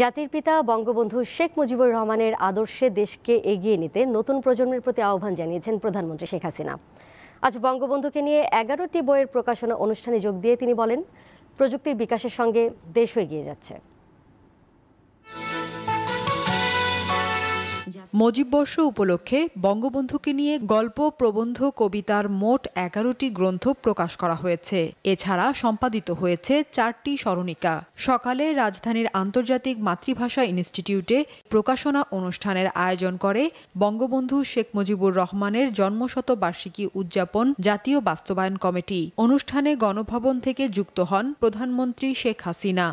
জাতির পিতা বঙ্গবন্ধু শেখ মুজিবুর রহমানের আদর্শে দেশকে এগিয়ে নিতে নতুন প্রজন্মের প্রতি আহ্বান জানিয়েছেন প্রধানমন্ত্রী শেখ হাসিনা আজ বঙ্গবন্ধুকে নিয়ে এগারোটি বইয়ের প্রকাশনা অনুষ্ঠানে যোগ দিয়ে তিনি বলেন প্রযুক্তির বিকাশের সঙ্গে দেশও এগিয়ে যাচ্ছে মজিববর্ষ উপলক্ষে বঙ্গবন্ধুকে নিয়ে গল্প প্রবন্ধ কবিতার মোট এগারোটি গ্রন্থ প্রকাশ করা হয়েছে এছাড়া সম্পাদিত হয়েছে চারটি স্মরণিকা সকালে রাজধানীর আন্তর্জাতিক মাতৃভাষা ইনস্টিটিউটে প্রকাশনা অনুষ্ঠানের আয়োজন করে বঙ্গবন্ধু শেখ মুজিবুর রহমানের জন্মশতবার্ষিকী উদযাপন জাতীয় বাস্তবায়ন কমিটি অনুষ্ঠানে গণভবন থেকে যুক্ত হন প্রধানমন্ত্রী শেখ হাসিনা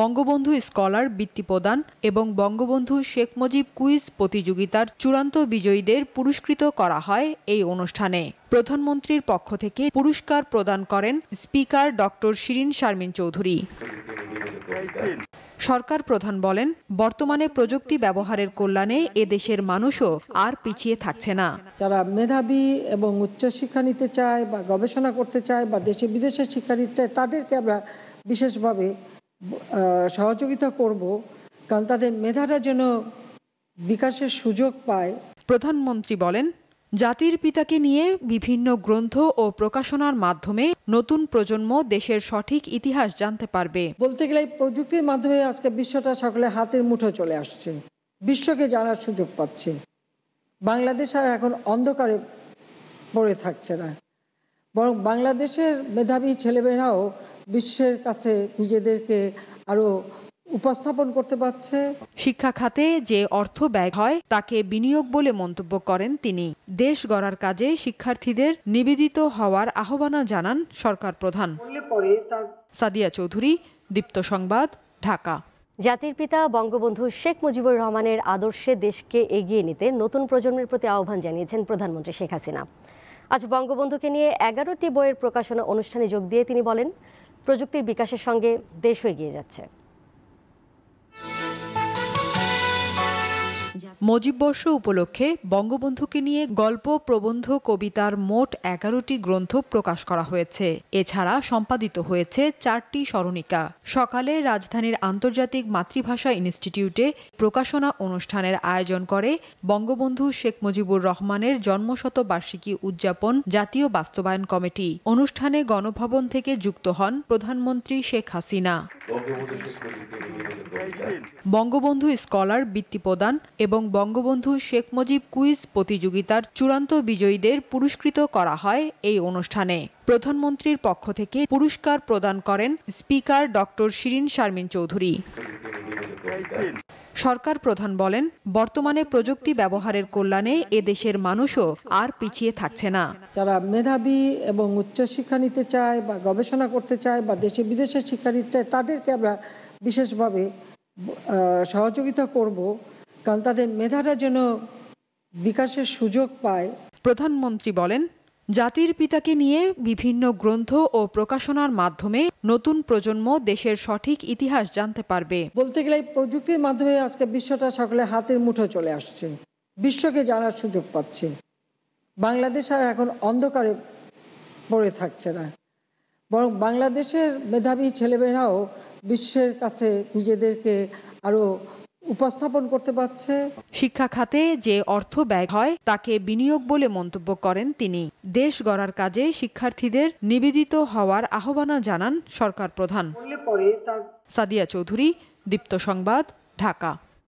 বঙ্গবন্ধু স্কলার বৃত্তি প্রদান এবং বঙ্গবন্ধু শেখ মুজিব কুইজ প্রতিযোগিতার চূড়ান্ত বিজয়ীদের পুরস্কৃত করা হয় এই অনুষ্ঠানে প্রধানমন্ত্রীর পক্ষ থেকে পুরস্কার প্রদান করেন স্পিকার ডক্টর শিরিন শারমিন চৌধুরী সরকার প্রধান বলেন বর্তমানে প্রযুক্তি ব্যবহারের কল্যাণে এ দেশের মানুষও আর পিছিয়ে থাকছে না যারা মেধাবী এবং উচ্চশিক্ষা নিতে চায় বা গবেষণা করতে চায় বা দেশে বিদেশে শিক্ষা নিতে চায় তাদেরকে আমরা বিশেষভাবে সহযোগিতা করব কারণ তাদের মেধাটা যেন বিকাশের সুযোগ পায় প্রধানমন্ত্রী বলেন জাতির পিতাকে নিয়ে বিভিন্ন গ্রন্থ ও প্রকাশনার মাধ্যমে নতুন প্রজন্ম দেশের সঠিক ইতিহাস জানতে পারবে বলতে গেলে প্রযুক্তির মাধ্যমে আজকে বিশ্বটা সকলে হাতের মুঠো চলে আসছে বিশ্বকে জানার সুযোগ পাচ্ছে বাংলাদেশ আর এখন অন্ধকারে পড়ে থাকছে না বরং বাংলাদেশের মেধাবী ছেলেমেয়েরাও বিশ্বের কাছে নিজেদেরকে আরো উপস্থাপন করতে পারছে শিক্ষা খাতে যে অর্থ ব্যয় হয় তাকে বিনিয়োগ বলে মন্তব্য করেন তিনি দেশ গড়ার কাজে শিক্ষার্থীদের নিবেদিত হওয়ার আহ্বানও জানান সরকার প্রধান সাদিয়া চৌধুরী দীপ্ত সংবাদ ঢাকা জাতির পিতা বঙ্গবন্ধু শেখ মুজিবুর রহমানের আদর্শে দেশকে এগিয়ে নিতে নতুন প্রজন্মের প্রতি আহ্বান জানিয়েছেন প্রধানমন্ত্রী শেখ হাসিনা আজ বঙ্গবন্ধুকে নিয়ে এগারোটি বইয়ের প্রকাশনা অনুষ্ঠানে যোগ দিয়ে তিনি বলেন প্রযুক্তির বিকাশের সঙ্গে দেশ এগিয়ে যাচ্ছে মজিববর্ষ উপলক্ষে বঙ্গবন্ধুকে নিয়ে গল্প প্রবন্ধ কবিতার মোট এগারোটি গ্রন্থ প্রকাশ করা হয়েছে এছাড়া সম্পাদিত হয়েছে চারটি স্মরণিকা সকালে রাজধানীর আন্তর্জাতিক মাতৃভাষা ইনস্টিটিউটে প্রকাশনা অনুষ্ঠানের আয়োজন করে বঙ্গবন্ধু শেখ মুজিবুর রহমানের জন্মশতবার্ষিকী উদযাপন জাতীয় বাস্তবায়ন কমিটি অনুষ্ঠানে গণভবন থেকে যুক্ত হন প্রধানমন্ত্রী শেখ হাসিনা বঙ্গবন্ধু স্কলার বৃত্তি প্রদান এবং বঙ্গবন্ধু শেখ মুজিব কুইজ প্রতিযোগিতার চূড়ান্ত বিজয়ীদের পুরস্কৃত করা হয় এই অনুষ্ঠানে প্রধানমন্ত্রীর পক্ষ থেকে পুরস্কার প্রদান করেন স্পিকার ডক্টর শিরিন শারমিন চৌধুরী সরকার প্রধান বলেন বর্তমানে প্রযুক্তি ব্যবহারের কল্যাণে এদেশের মানুষও আর পিছিয়ে থাকছে না যারা মেধাবী এবং উচ্চশিক্ষা নিতে চায় বা গবেষণা করতে চায় বা দেশে বিদেশে শিক্ষা নিতে চায় তাদেরকে আমরা বিশেষভাবে সহযোগিতা করব কারণ তাদের মেধাটা যেন বিকাশের সুযোগ পায় প্রধানমন্ত্রী বলেন জাতির পিতাকে নিয়ে বিভিন্ন গ্রন্থ ও প্রকাশনার মাধ্যমে নতুন প্রজন্ম দেশের সঠিক ইতিহাস জানতে পারবে বলতে গেলে প্রযুক্তির মাধ্যমে আজকে বিশ্বটা সকলে হাতের মুঠো চলে আসছে বিশ্বকে জানার সুযোগ পাচ্ছে বাংলাদেশ আর এখন অন্ধকারে পড়ে থাকছে না বরং বাংলাদেশের মেধাবী ছেলেমেয়েরাও বিশ্বের কাছে নিজেদেরকে আরও উপস্থাপন করতে পারছে শিক্ষা খাতে যে অর্থ ব্যয় হয় তাকে বিনিয়োগ বলে মন্তব্য করেন তিনি দেশ গড়ার কাজে শিক্ষার্থীদের নিবেদিত হওয়ার আহ্বান জানান সরকার প্রধান সাদিয়া চৌধুরী দীপ্ত সংবাদ ঢাকা